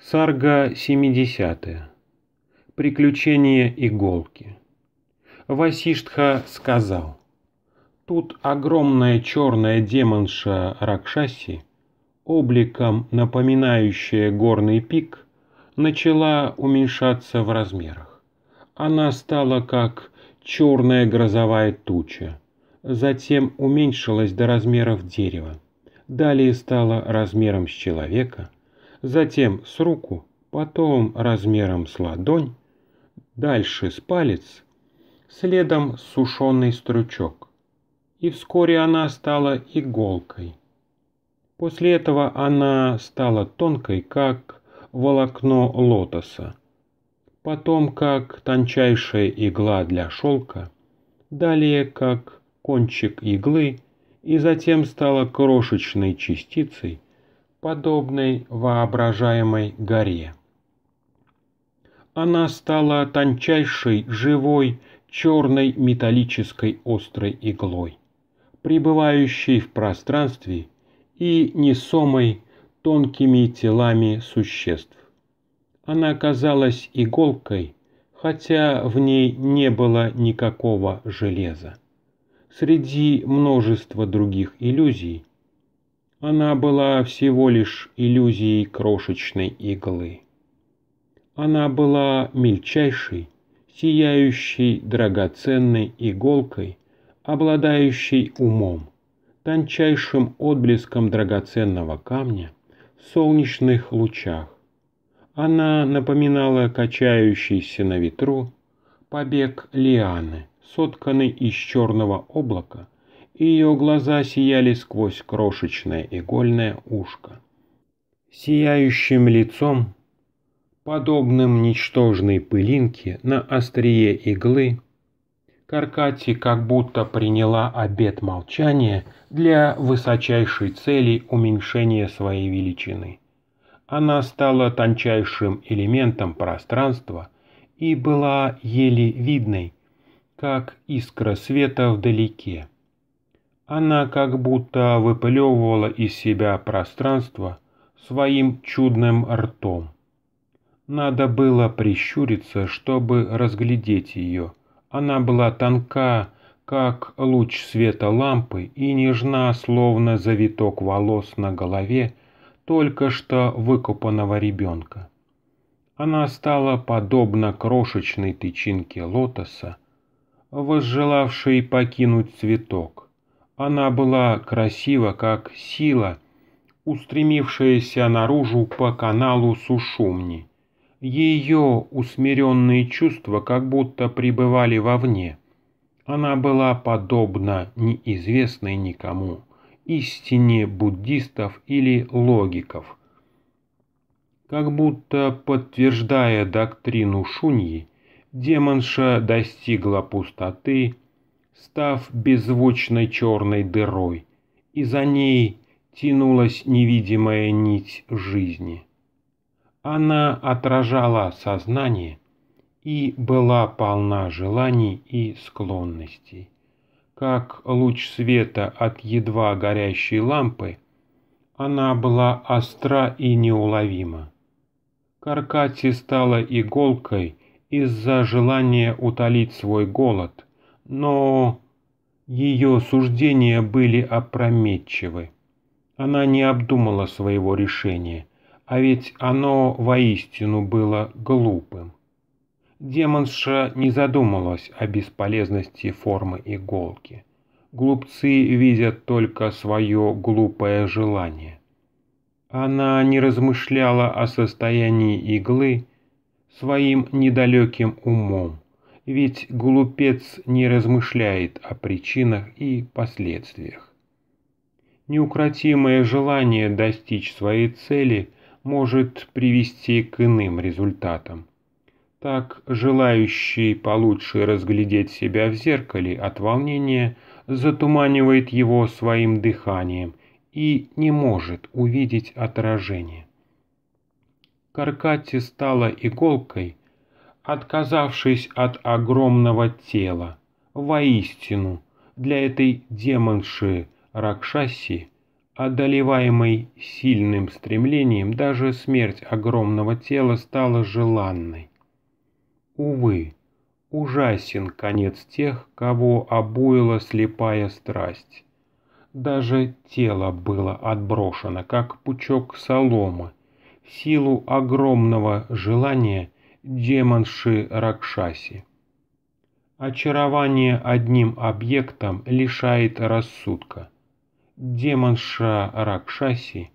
Сарга 70. Приключения иголки. Васиштха сказал, «Тут огромная черная демонша Ракшаси, обликом напоминающая горный пик, начала уменьшаться в размерах. Она стала как черная грозовая туча, затем уменьшилась до размеров дерева, далее стала размером с человека» затем с руку, потом размером с ладонь, дальше с палец, следом сушеный стручок. И вскоре она стала иголкой. После этого она стала тонкой, как волокно лотоса, потом как тончайшая игла для шелка, далее как кончик иглы и затем стала крошечной частицей, подобной воображаемой горе. Она стала тончайшей, живой, черной металлической острой иглой, пребывающей в пространстве и несомой тонкими телами существ. Она казалась иголкой, хотя в ней не было никакого железа. Среди множества других иллюзий она была всего лишь иллюзией крошечной иглы. Она была мельчайшей, сияющей драгоценной иголкой, обладающей умом, тончайшим отблеском драгоценного камня в солнечных лучах. Она напоминала качающийся на ветру побег лианы, сотканный из черного облака, и ее глаза сияли сквозь крошечное игольное ушко. Сияющим лицом, подобным ничтожной пылинке на острие иглы, Каркати как будто приняла обет молчания для высочайшей цели уменьшения своей величины. Она стала тончайшим элементом пространства и была еле видной, как искра света вдалеке. Она как будто выплевывала из себя пространство своим чудным ртом. Надо было прищуриться, чтобы разглядеть ее. Она была тонка, как луч света лампы, и нежна, словно завиток волос на голове только что выкопанного ребенка. Она стала подобна крошечной тычинке лотоса, возжелавшей покинуть цветок. Она была красива, как сила, устремившаяся наружу по каналу Сушумни. Ее усмиренные чувства как будто пребывали вовне. Она была подобна неизвестной никому истине буддистов или логиков. Как будто подтверждая доктрину Шуньи, демонша достигла пустоты став беззвучной черной дырой, и за ней тянулась невидимая нить жизни. Она отражала сознание и была полна желаний и склонностей. Как луч света от едва горящей лампы, она была остра и неуловима. Каркати стала иголкой из-за желания утолить свой голод – но ее суждения были опрометчивы. Она не обдумала своего решения, а ведь оно воистину было глупым. Демонша не задумалась о бесполезности формы иголки. Глупцы видят только свое глупое желание. Она не размышляла о состоянии иглы своим недалеким умом, ведь глупец не размышляет о причинах и последствиях. Неукротимое желание достичь своей цели может привести к иным результатам. Так желающий получше разглядеть себя в зеркале от волнения затуманивает его своим дыханием и не может увидеть отражение. Каркате стала иголкой, отказавшись от огромного тела. Воистину, для этой демонши Ракшаси, одолеваемой сильным стремлением, даже смерть огромного тела стала желанной. Увы, ужасен конец тех, кого обуила слепая страсть. Даже тело было отброшено, как пучок соломы, в силу огромного желания – демонши Ракшаси. Очарование одним объектом лишает рассудка. Демонша Ракшаси,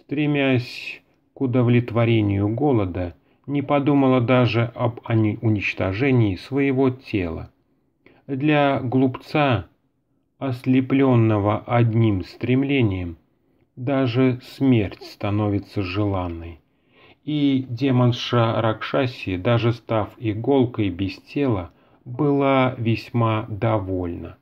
стремясь к удовлетворению голода, не подумала даже об уничтожении своего тела. Для глупца, ослепленного одним стремлением, даже смерть становится желанной и демонша Ракшаси, даже став иголкой без тела, была весьма довольна.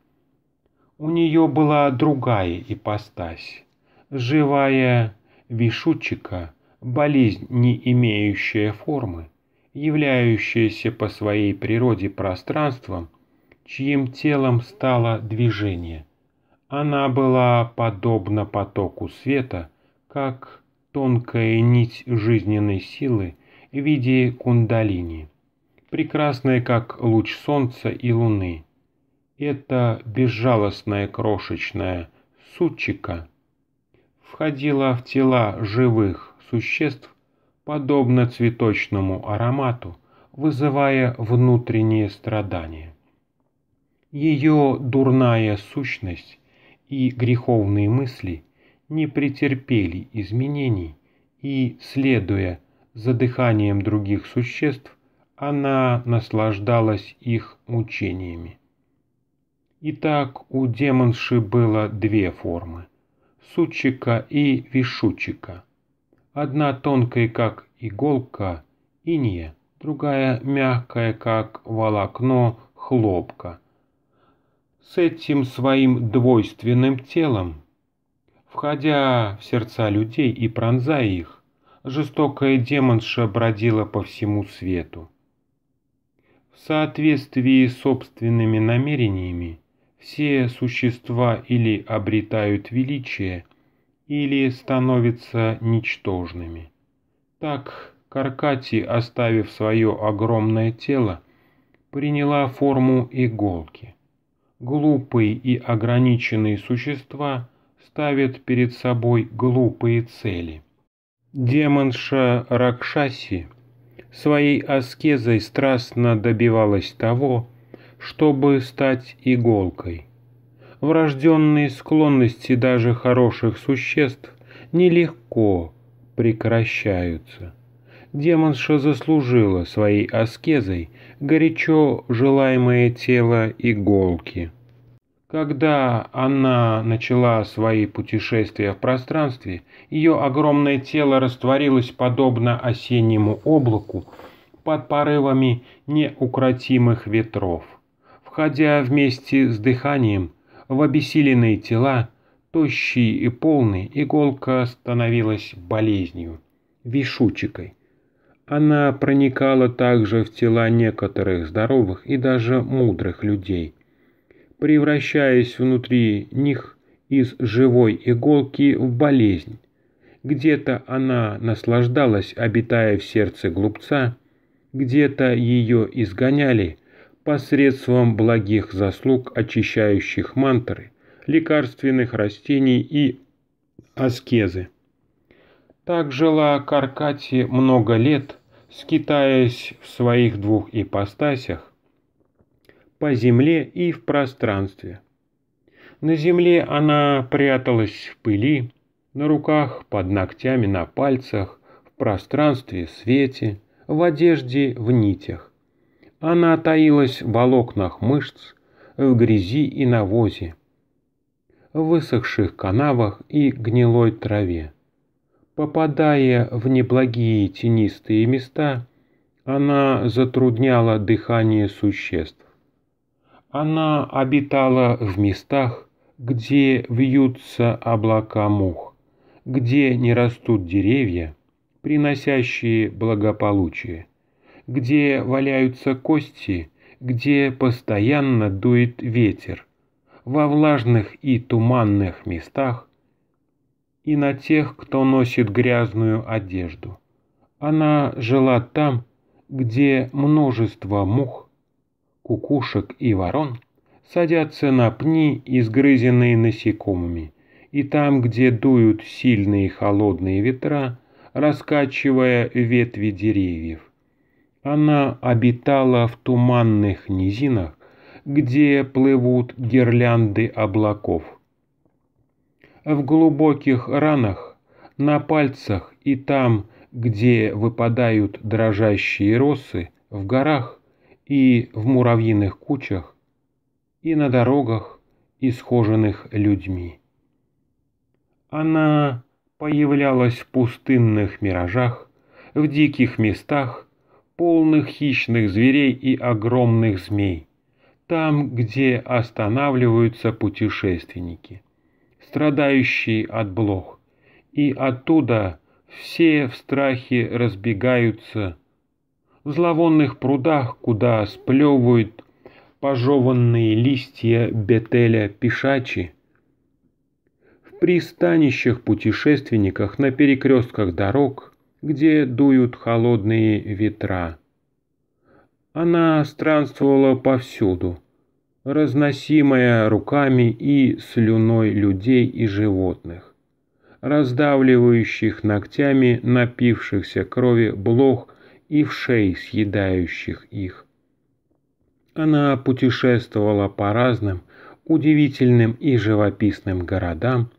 У нее была другая ипостась, живая вишучика, болезнь, не имеющая формы, являющаяся по своей природе пространством, чьим телом стало движение. Она была подобна потоку света, как тонкая нить жизненной силы в виде кундалини, прекрасная как луч солнца и луны. Это безжалостная крошечная сучика входила в тела живых существ подобно цветочному аромату, вызывая внутренние страдания. Ее дурная сущность и греховные мысли не претерпели изменений, и, следуя за дыханием других существ, она наслаждалась их мучениями. Итак, у демонши было две формы – сучика и вишучика. Одна тонкая, как иголка, инья, другая мягкая, как волокно, хлопка. С этим своим двойственным телом входя в сердца людей и пронзая их, жестокая демонша бродила по всему свету. В соответствии с собственными намерениями все существа или обретают величие, или становятся ничтожными. Так Каркати, оставив свое огромное тело, приняла форму иголки. Глупые и ограниченные существа – ставит перед собой глупые цели. Демонша Ракшаси своей аскезой страстно добивалась того, чтобы стать иголкой. Врожденные склонности даже хороших существ нелегко прекращаются. Демонша заслужила своей аскезой горячо желаемое тело иголки. Когда она начала свои путешествия в пространстве, ее огромное тело растворилось подобно осеннему облаку под порывами неукротимых ветров. Входя вместе с дыханием в обессиленные тела, тощие и полные. иголка становилась болезнью, вишучикой. Она проникала также в тела некоторых здоровых и даже мудрых людей – превращаясь внутри них из живой иголки в болезнь. Где-то она наслаждалась, обитая в сердце глупца, где-то ее изгоняли посредством благих заслуг, очищающих мантры, лекарственных растений и аскезы. Так жила Каркати много лет, скитаясь в своих двух ипостасях, по земле и в пространстве. На земле она пряталась в пыли, на руках, под ногтями, на пальцах, в пространстве, в свете, в одежде, в нитях. Она таилась в волокнах мышц, в грязи и навозе, в высохших канавах и гнилой траве. Попадая в неблагие тенистые места, она затрудняла дыхание существ. Она обитала в местах, где вьются облака мух, где не растут деревья, приносящие благополучие, где валяются кости, где постоянно дует ветер, во влажных и туманных местах и на тех, кто носит грязную одежду. Она жила там, где множество мух кукушек и ворон садятся на пни, изгрызенные насекомыми, и там, где дуют сильные холодные ветра, раскачивая ветви деревьев. Она обитала в туманных низинах, где плывут гирлянды облаков. В глубоких ранах, на пальцах и там, где выпадают дрожащие росы, в горах и в муравьиных кучах, и на дорогах, и схоженных людьми. Она появлялась в пустынных миражах, в диких местах, полных хищных зверей и огромных змей, там, где останавливаются путешественники, страдающие от блох, и оттуда все в страхе разбегаются, в зловонных прудах, куда сплевывают пожеванные листья бетеля пешачи, в пристанищах путешественниках на перекрестках дорог, где дуют холодные ветра. Она странствовала повсюду, разносимая руками и слюной людей и животных раздавливающих ногтями напившихся крови блох и в шеи съедающих их. Она путешествовала по разным удивительным и живописным городам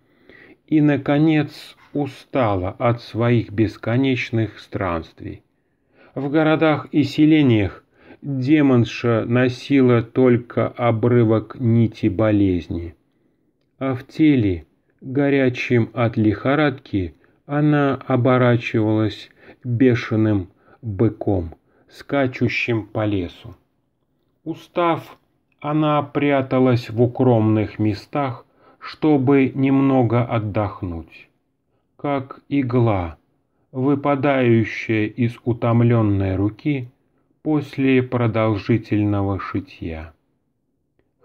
и, наконец, устала от своих бесконечных странствий. В городах и селениях демонша носила только обрывок нити болезни, а в теле, горячим от лихорадки, она оборачивалась бешеным быком, скачущим по лесу. Устав, она пряталась в укромных местах, чтобы немного отдохнуть. Как игла, выпадающая из утомленной руки после продолжительного шитья.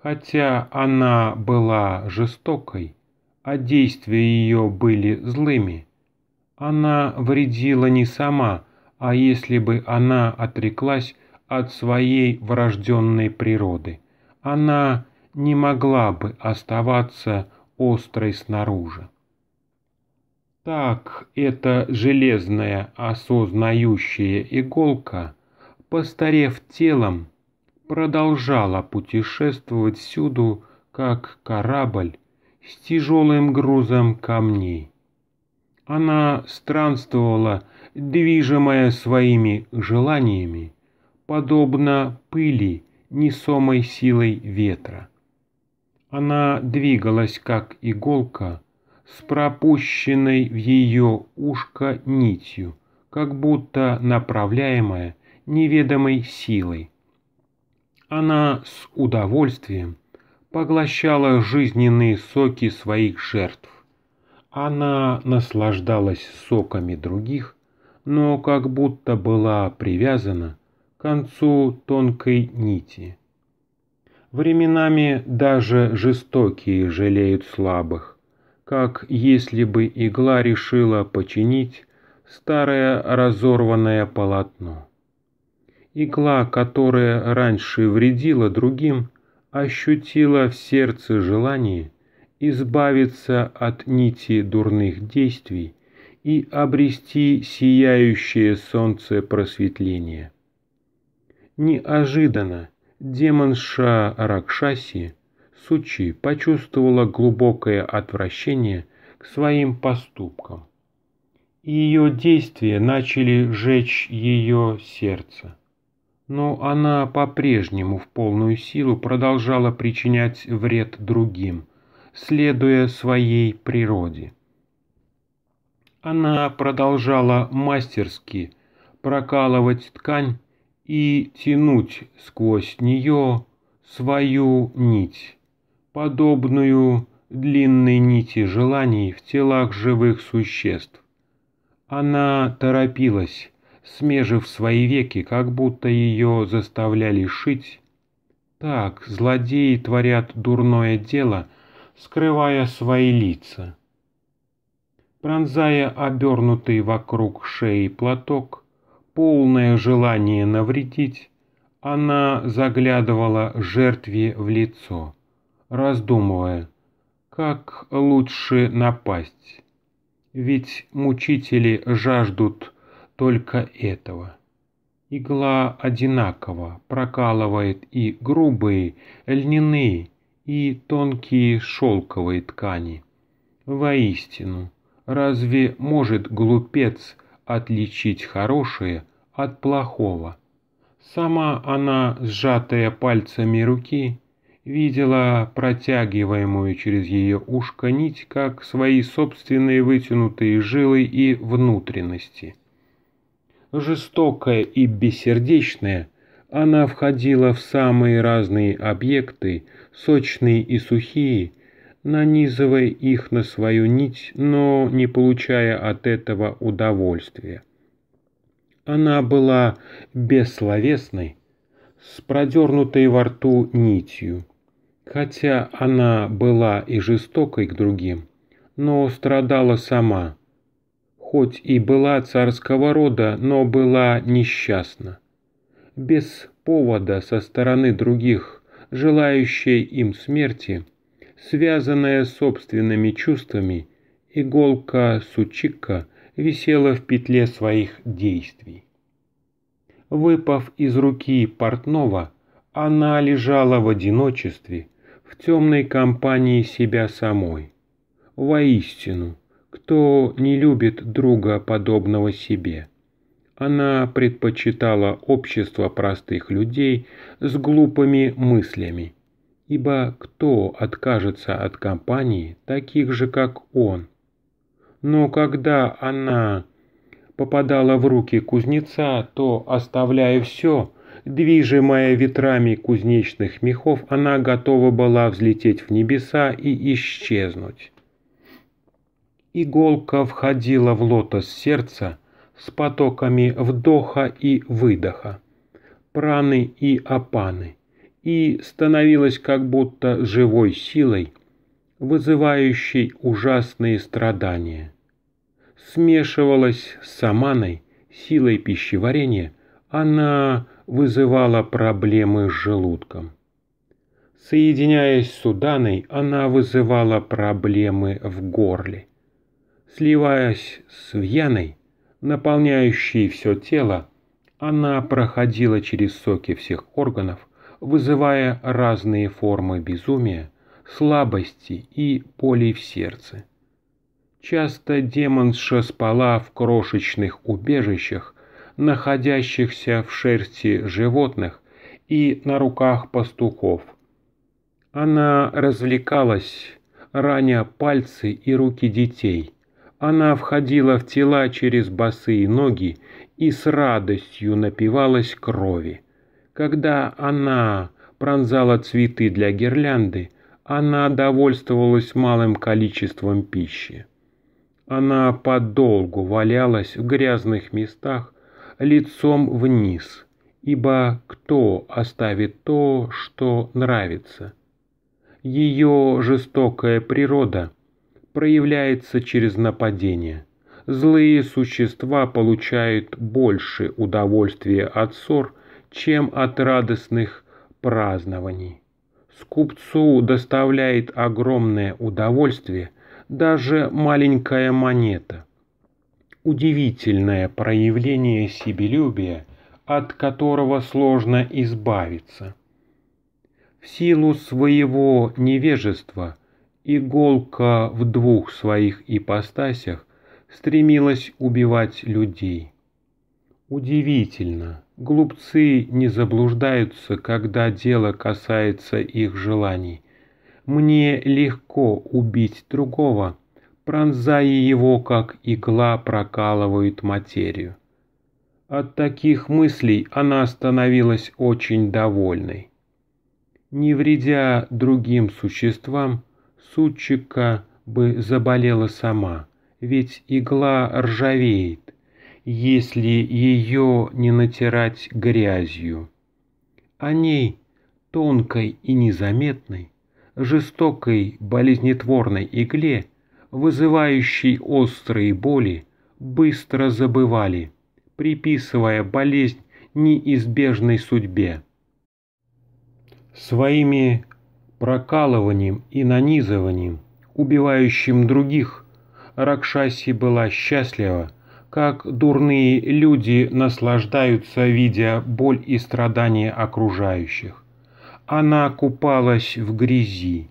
Хотя она была жестокой, а действия ее были злыми, она вредила не сама, а если бы она отреклась от своей врожденной природы? Она не могла бы оставаться острой снаружи. Так эта железная осознающая иголка, постарев телом, продолжала путешествовать всюду, как корабль с тяжелым грузом камней. Она странствовала движимая своими желаниями, подобно пыли, несомой силой ветра. Она двигалась, как иголка, с пропущенной в ее ушко нитью, как будто направляемая неведомой силой. Она с удовольствием поглощала жизненные соки своих жертв. Она наслаждалась соками других но как будто была привязана к концу тонкой нити. Временами даже жестокие жалеют слабых, как если бы игла решила починить старое разорванное полотно. Игла, которая раньше вредила другим, ощутила в сердце желание избавиться от нити дурных действий и обрести сияющее солнце просветления. Неожиданно демон Ша Ракшаси Сучи почувствовала глубокое отвращение к своим поступкам. Ее действия начали жечь ее сердце. Но она по-прежнему в полную силу продолжала причинять вред другим, следуя своей природе – она продолжала мастерски прокалывать ткань и тянуть сквозь нее свою нить, подобную длинной нити желаний в телах живых существ. Она торопилась, смежив свои веки, как будто ее заставляли шить. Так злодеи творят дурное дело, скрывая свои лица пронзая обернутый вокруг шеи платок, полное желание навредить, она заглядывала жертве в лицо, раздумывая, как лучше напасть. Ведь мучители жаждут только этого. Игла одинаково прокалывает и грубые льняные, и тонкие шелковые ткани. Воистину, Разве может глупец отличить хорошее от плохого? Сама она, сжатая пальцами руки, видела протягиваемую через ее ушко нить, как свои собственные вытянутые жилы и внутренности. Жестокая и бессердечная, она входила в самые разные объекты, сочные и сухие, нанизывая их на свою нить, но не получая от этого удовольствия. Она была бессловесной, с продернутой во рту нитью. Хотя она была и жестокой к другим, но страдала сама. Хоть и была царского рода, но была несчастна. Без повода со стороны других, желающей им смерти – связанная собственными чувствами, иголка Сучика висела в петле своих действий. Выпав из руки портного, она лежала в одиночестве, в темной компании себя самой. Воистину, кто не любит друга подобного себе? Она предпочитала общество простых людей с глупыми мыслями – ибо кто откажется от компании таких же, как он? Но когда она попадала в руки кузнеца, то, оставляя все, движимая ветрами кузнечных мехов, она готова была взлететь в небеса и исчезнуть. Иголка входила в лотос сердца с потоками вдоха и выдоха, праны и апаны – и становилась как будто живой силой, вызывающей ужасные страдания. Смешивалась с саманой силой пищеварения, она вызывала проблемы с желудком. Соединяясь с уданой, она вызывала проблемы в горле. Сливаясь с вьяной, наполняющей все тело, она проходила через соки всех органов, вызывая разные формы безумия, слабости и полей в сердце. Часто демонша спала в крошечных убежищах, находящихся в шерсти животных и на руках пастухов. Она развлекалась, раня пальцы и руки детей. Она входила в тела через босые ноги и с радостью напивалась крови. Когда она пронзала цветы для гирлянды, она довольствовалась малым количеством пищи. Она подолгу валялась в грязных местах лицом вниз, ибо кто оставит то, что нравится? Ее жестокая природа проявляется через нападение. Злые существа получают больше удовольствия от ссор, чем от радостных празднований. Скупцу доставляет огромное удовольствие даже маленькая монета. Удивительное проявление себелюбия, от которого сложно избавиться. В силу своего невежества иголка в двух своих ипостасях стремилась убивать людей. Удивительно, глупцы не заблуждаются, когда дело касается их желаний. Мне легко убить другого, пронзая его, как игла прокалывает материю. От таких мыслей она становилась очень довольной. Не вредя другим существам, сучика бы заболела сама, ведь игла ржавеет – если ее не натирать грязью. О ней, тонкой и незаметной, жестокой, болезнетворной игле, вызывающей острые боли, быстро забывали, приписывая болезнь неизбежной судьбе. Своими прокалыванием и нанизыванием, убивающим других, Ракшаси была счастлива, как дурные люди наслаждаются, видя боль и страдания окружающих. Она купалась в грязи,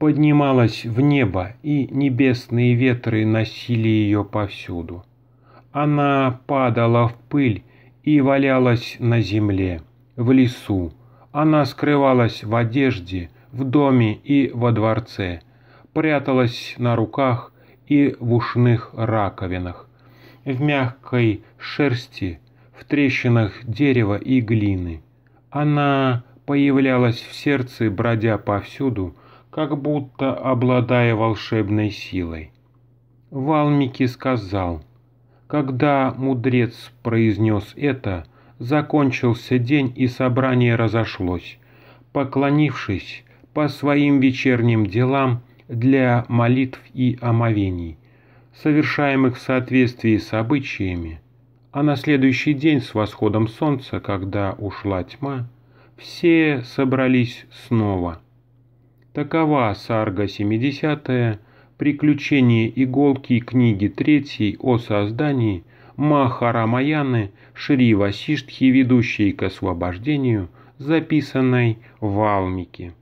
поднималась в небо, и небесные ветры носили ее повсюду. Она падала в пыль и валялась на земле, в лесу. Она скрывалась в одежде, в доме и во дворце, пряталась на руках и в ушных раковинах в мягкой шерсти, в трещинах дерева и глины. Она появлялась в сердце, бродя повсюду, как будто обладая волшебной силой. Валмики сказал, когда мудрец произнес это, закончился день и собрание разошлось. Поклонившись по своим вечерним делам для молитв и омовений – совершаемых в соответствии с обычаями, а на следующий день с восходом солнца, когда ушла тьма, все собрались снова. Такова сарга 70 «Приключения иголки» книги 3 о создании Махарамаяны Шри Васиштхи, ведущей к освобождению, записанной в Алмике.